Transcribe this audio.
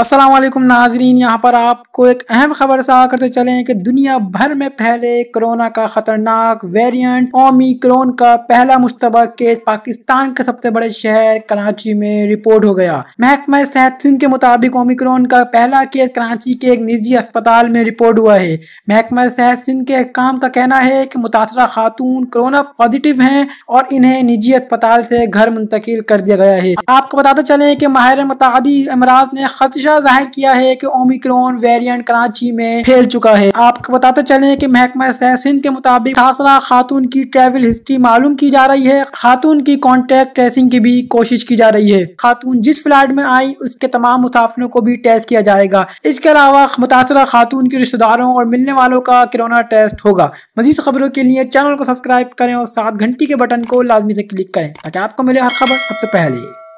असलम नाजरीन यहाँ पर आपको एक अहम खबर से करते चले कि दुनिया भर में फैले कोरोना का खतरनाक वेरिएंट ओमिक्रोन का पहला मुशतबा केस पाकिस्तान के सबसे बड़े शहर कराची में रिपोर्ट हो गया महकमा सेहत सिंह के मुताबिक ओमिक्रोन का पहला केस कराची के एक निजी अस्पताल में रिपोर्ट हुआ है महकमा सेहत सिंह के काम का कहना है कि मुतासर खातून कोरोना पॉजिटिव हैं और इन्हें निजी अस्पताल से घर मुंतकिल कर दिया गया है आपको बताते चले कि माहिर मतदी अमराज ने खदशा मंशा जाहिर किया है कि ओमिक्रॉन वेरिएंट कराची में फैल चुका है आपको बताते चले कि महकमा सहसिन के मुताबिक खासरा खातून की ट्रेवल हिस्ट्री मालूम की जा रही है खातून की कॉन्टेक्ट ट्रेसिंग की भी कोशिश की जा रही है खातून जिस फ्लैट में आई उसके तमाम मुसाफिरों को भी टेस्ट किया जाएगा इसके अलावा मुतासर खातून के रिश्तेदारों और मिलने वालों का कोरोना टेस्ट होगा मजीद खबरों के लिए चैनल को सब्सक्राइब करें और सात घंटी के बटन को लाजमी से क्लिक करें ताकि आपको मिले हर खबर सबसे पहले